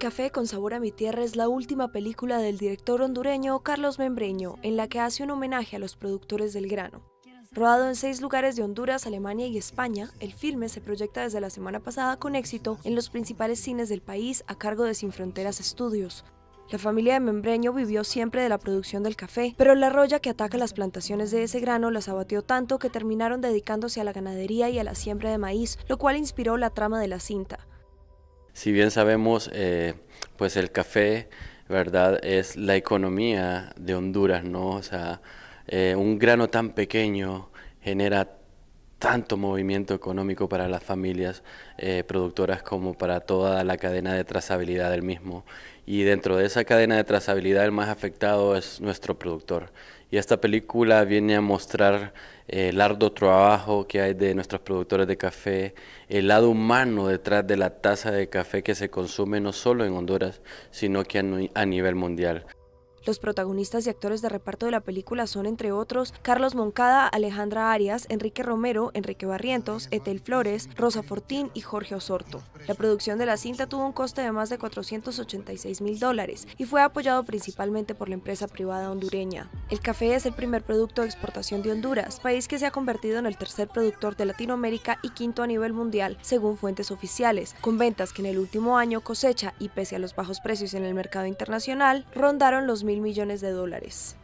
Café con sabor a mi tierra es la última película del director hondureño Carlos Membreño, en la que hace un homenaje a los productores del grano. Rodado en seis lugares de Honduras, Alemania y España, el filme se proyecta desde la semana pasada con éxito en los principales cines del país a cargo de Sin Fronteras Estudios. La familia de Membreño vivió siempre de la producción del café, pero la roya que ataca las plantaciones de ese grano las abatió tanto que terminaron dedicándose a la ganadería y a la siembra de maíz, lo cual inspiró la trama de la cinta. Si bien sabemos, eh, pues el café, ¿verdad? Es la economía de Honduras, ¿no? O sea, eh, un grano tan pequeño genera tanto movimiento económico para las familias eh, productoras como para toda la cadena de trazabilidad del mismo. Y dentro de esa cadena de trazabilidad el más afectado es nuestro productor. Y esta película viene a mostrar eh, el arduo trabajo que hay de nuestros productores de café, el lado humano detrás de la taza de café que se consume no solo en Honduras, sino que a nivel mundial. Los protagonistas y actores de reparto de la película son, entre otros, Carlos Moncada, Alejandra Arias, Enrique Romero, Enrique Barrientos, Etel Flores, Rosa Fortín y Jorge Osorto. La producción de la cinta tuvo un coste de más de 486 mil dólares y fue apoyado principalmente por la empresa privada hondureña. El café es el primer producto de exportación de Honduras, país que se ha convertido en el tercer productor de Latinoamérica y quinto a nivel mundial, según fuentes oficiales, con ventas que en el último año cosecha y pese a los bajos precios en el mercado internacional, rondaron los mil millones de dólares.